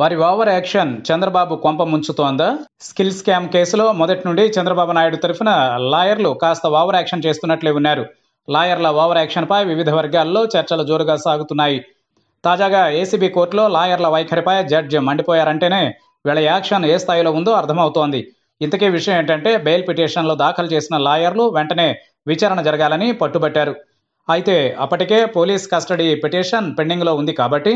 వారి over action Chandrababu కొంప ముంచుతోందా skill scam కేసులో మొదటి నుండి చంద్రబాబు నాయుడు తరఫున లాయర్లు కాస్త ఓవర్ యాక్షన్ చేస్తున్నట్లే ఉన్నారు లాయర్ల ఓవర్ యాక్షన్పై వివిధ వర్గాల్లో చర్చలు జోరుగా సాగుతున్నాయి తాజాగా ఏసీబీ కోర్టులో లాయర్ల వైఖరిపై జడ్జి మండిపోయారంటేనే వీళ్ళ యాక్షన్ ఏ స్థాయిలో ఉందో అర్థమవుతోంది ఇంతకీ విషయం ఏంటంటే బెయిల్ పిటిషన్లో దాఖలు చేసిన లాయర్లు వెంటనే విచారణ జరగాలని పట్టుబట్టారు అయితే అప్పటికే పోలీస్ కస్టడీ పిటిషన్ పెండింగ్లో ఉంది కాబట్టి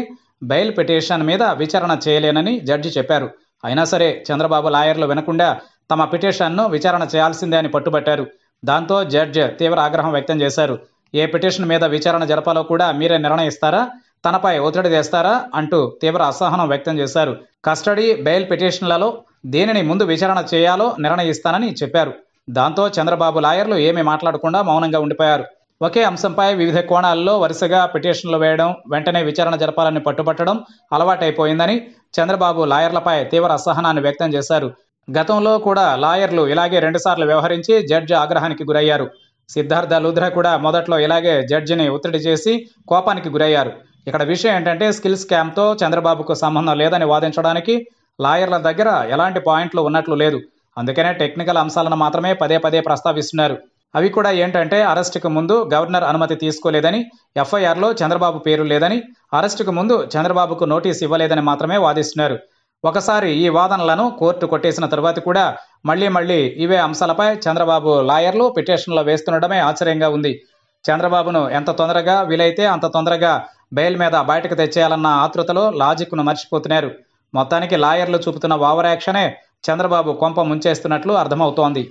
బెయిల్ పిటిషన్ మీద విచారణ చేయలేనని జడ్జి చెప్పారు అయినా సరే చంద్రబాబు లాయర్లు వినకుండా తమ పిటిషన్ను విచారణ చేయాల్సిందే అని పట్టుబట్టారు దాంతో జడ్జ్ తీవ్ర ఆగ్రహం వ్యక్తం చేశారు ఏ పిటిషన్ మీద విచారణ జరపాలో కూడా మీరే నిర్ణయిస్తారా తనపై ఒత్తిడి తెస్తారా అంటూ తీవ్ర అసహనం వ్యక్తం చేశారు కస్టడీ బెయిల్ పిటిషన్లలో దేనిని ముందు విచారణ చేయాలో నిర్ణయిస్తానని చెప్పారు దాంతో చంద్రబాబు లాయర్లు ఏమీ మాట్లాడకుండా మౌనంగా ఉండిపోయారు ఒకే అంశంపై వివిధ కోణాల్లో వరుసగా పిటిషన్లు వేయడం వెంటనే విచారణ జరపాలని పట్టుబట్టడం అలవాటైపోయిందని చంద్రబాబు లాయర్లపై తీవ్ర అసహనాన్ని వ్యక్తం చేశారు గతంలో కూడా లాయర్లు ఇలాగే రెండుసార్లు వ్యవహరించి జడ్జి ఆగ్రహానికి గురయ్యారు సిద్ధార్థ లుధ్రా కూడా మొదట్లో ఇలాగే జడ్జిని ఒత్తిడి చేసి కోపానికి గురయ్యారు ఇక్కడ విషయం ఏంటంటే స్కిల్ స్కామ్తో చంద్రబాబుకు సంబంధం లేదని వాదించడానికి లాయర్ల దగ్గర ఎలాంటి పాయింట్లు ఉన్నట్లు లేదు అందుకనే టెక్నికల్ అంశాలను మాత్రమే పదే పదే ప్రస్తావిస్తున్నారు అవి కూడా ఏంటంటే అరెస్టుకు ముందు గవర్నర్ అనుమతి తీసుకోలేదని ఎఫ్ఐఆర్లో చంద్రబాబు పేరు లేదని అరెస్టుకు ముందు చంద్రబాబుకు నోటీస్ ఇవ్వలేదని మాత్రమే వాదిస్తున్నారు ఒకసారి ఈ వాదనలను కోర్టు కొట్టేసిన తర్వాత కూడా మళ్లీ మళ్లీ ఇవే అంశాలపై చంద్రబాబు లాయర్లు పిటిషన్లు వేస్తుండడమే ఆశ్చర్యంగా ఉంది చంద్రబాబును ఎంత తొందరగా వీలైతే అంత తొందరగా బెయిల్ మీద బయటకు తెచ్చేయాలన్న ఆతృతలో లాజిక్ను మర్చిపోతున్నారు మొత్తానికి లాయర్లు చూపుతున్న ఓవరాక్షనే చంద్రబాబు కొంప ముంచేస్తున్నట్లు అర్థమవుతోంది